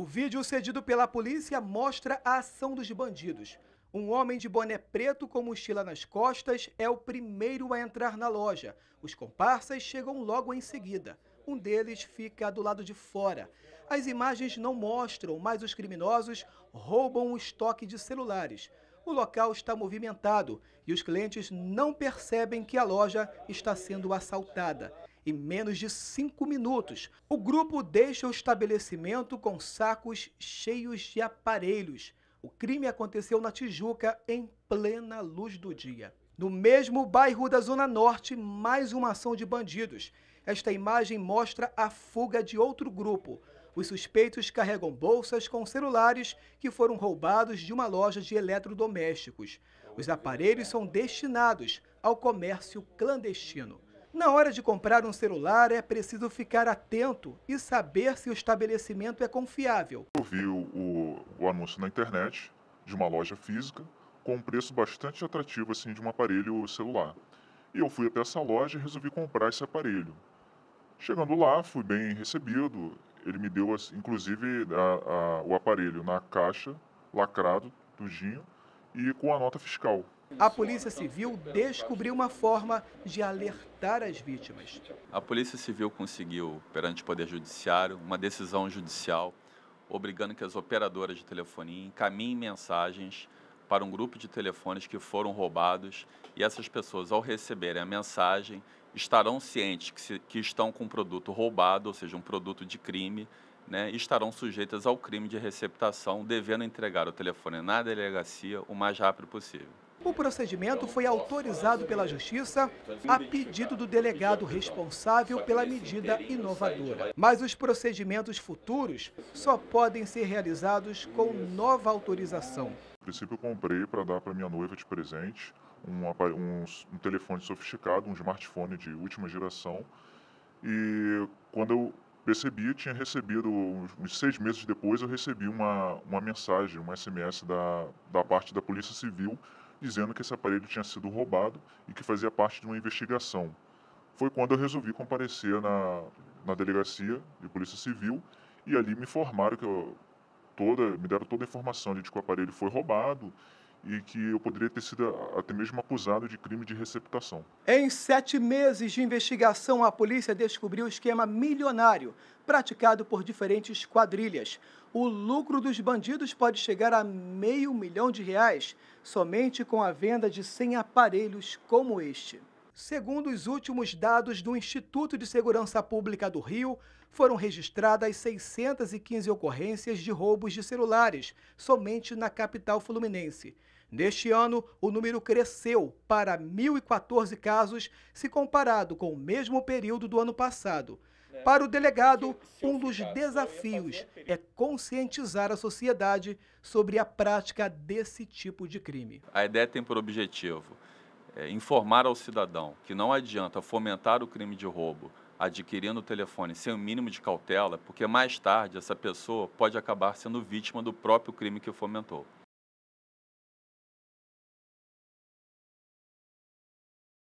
O vídeo cedido pela polícia mostra a ação dos bandidos. Um homem de boné preto com mochila nas costas é o primeiro a entrar na loja. Os comparsas chegam logo em seguida. Um deles fica do lado de fora. As imagens não mostram, mas os criminosos roubam o estoque de celulares. O local está movimentado e os clientes não percebem que a loja está sendo assaltada. Em menos de cinco minutos, o grupo deixa o estabelecimento com sacos cheios de aparelhos. O crime aconteceu na Tijuca em plena luz do dia. No mesmo bairro da Zona Norte, mais uma ação de bandidos. Esta imagem mostra a fuga de outro grupo. Os suspeitos carregam bolsas com celulares que foram roubados de uma loja de eletrodomésticos. Os aparelhos são destinados ao comércio clandestino. Na hora de comprar um celular, é preciso ficar atento e saber se o estabelecimento é confiável. Eu vi o, o anúncio na internet de uma loja física com um preço bastante atrativo assim de um aparelho celular. E eu fui até essa loja e resolvi comprar esse aparelho. Chegando lá, fui bem recebido. Ele me deu, assim, inclusive, a, a, o aparelho na caixa, lacrado, tudinho, e com a nota fiscal a Polícia Civil descobriu uma forma de alertar as vítimas. A Polícia Civil conseguiu, perante o Poder Judiciário, uma decisão judicial obrigando que as operadoras de telefonia encaminhem mensagens para um grupo de telefones que foram roubados e essas pessoas, ao receberem a mensagem, estarão cientes que, se, que estão com um produto roubado, ou seja, um produto de crime, né, e estarão sujeitas ao crime de receptação, devendo entregar o telefone na delegacia o mais rápido possível. O procedimento foi autorizado pela Justiça a pedido do delegado responsável pela medida inovadora. Mas os procedimentos futuros só podem ser realizados com nova autorização. No princípio, eu comprei para dar para minha noiva de presente um, um, um telefone sofisticado, um smartphone de última geração. E quando eu percebi, tinha recebido, uns seis meses depois, eu recebi uma, uma mensagem, um SMS da, da parte da Polícia Civil dizendo que esse aparelho tinha sido roubado e que fazia parte de uma investigação. Foi quando eu resolvi comparecer na, na delegacia de Polícia Civil e ali me informaram que eu, toda, me deram toda a informação de que o aparelho foi roubado e que eu poderia ter sido até mesmo acusado de crime de receptação. Em sete meses de investigação, a polícia descobriu o esquema milionário praticado por diferentes quadrilhas. O lucro dos bandidos pode chegar a meio milhão de reais somente com a venda de 100 aparelhos como este. Segundo os últimos dados do Instituto de Segurança Pública do Rio, foram registradas 615 ocorrências de roubos de celulares somente na capital fluminense. Neste ano, o número cresceu para 1.014 casos se comparado com o mesmo período do ano passado. É, para o delegado, um dos desafios é conscientizar a sociedade sobre a prática desse tipo de crime. A ideia tem por objetivo é, informar ao cidadão que não adianta fomentar o crime de roubo adquirindo o telefone sem o mínimo de cautela, porque mais tarde essa pessoa pode acabar sendo vítima do próprio crime que fomentou.